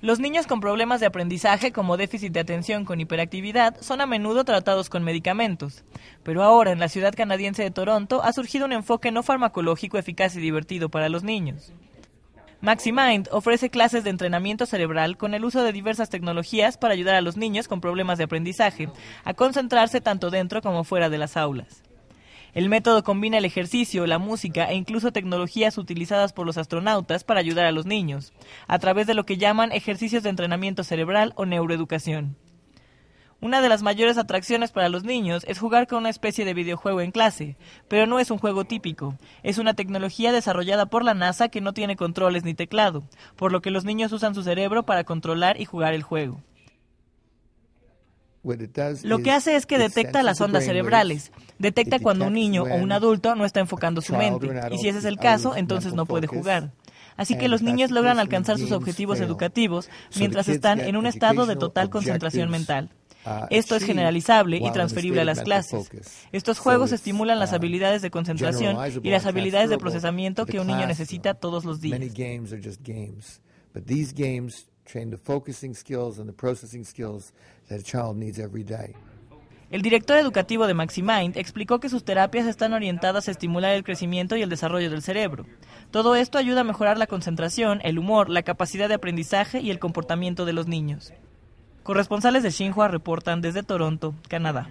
Los niños con problemas de aprendizaje como déficit de atención con hiperactividad son a menudo tratados con medicamentos, pero ahora en la ciudad canadiense de Toronto ha surgido un enfoque no farmacológico eficaz y divertido para los niños. MaxiMind ofrece clases de entrenamiento cerebral con el uso de diversas tecnologías para ayudar a los niños con problemas de aprendizaje a concentrarse tanto dentro como fuera de las aulas. El método combina el ejercicio, la música e incluso tecnologías utilizadas por los astronautas para ayudar a los niños, a través de lo que llaman ejercicios de entrenamiento cerebral o neuroeducación. Una de las mayores atracciones para los niños es jugar con una especie de videojuego en clase, pero no es un juego típico, es una tecnología desarrollada por la NASA que no tiene controles ni teclado, por lo que los niños usan su cerebro para controlar y jugar el juego. Lo que hace es que detecta las ondas cerebrales, detecta cuando un niño o un adulto no está enfocando su mente, y si ese es el caso, entonces no puede jugar. Así que los niños logran alcanzar sus objetivos educativos mientras están en un estado de total concentración mental. Uh, Esto es generalizable y transferible a las clases. Estos juegos estimulan las uh, habilidades de concentración y las habilidades de procesamiento que un niño necesita todos los días. El director educativo de MaxiMind explicó que sus terapias están orientadas a estimular el crecimiento y el desarrollo del cerebro. Todo esto ayuda a mejorar la concentración, el humor, la capacidad de aprendizaje y el comportamiento de los niños. Corresponsales de Xinhua reportan desde Toronto, Canadá.